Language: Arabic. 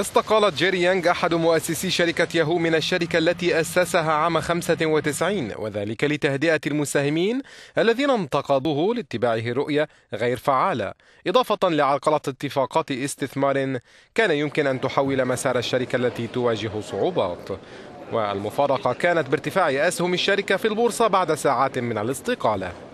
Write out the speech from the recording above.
استقالت جيري يانغ أحد مؤسسي شركة ياهو من الشركة التي أسسها عام 95 وذلك لتهدئة المساهمين الذين انتقدوه لاتباعه رؤية غير فعالة إضافة لعرقلة اتفاقات استثمار كان يمكن أن تحول مسار الشركة التي تواجه صعوبات والمفارقة كانت بارتفاع أسهم الشركة في البورصة بعد ساعات من الاستقالة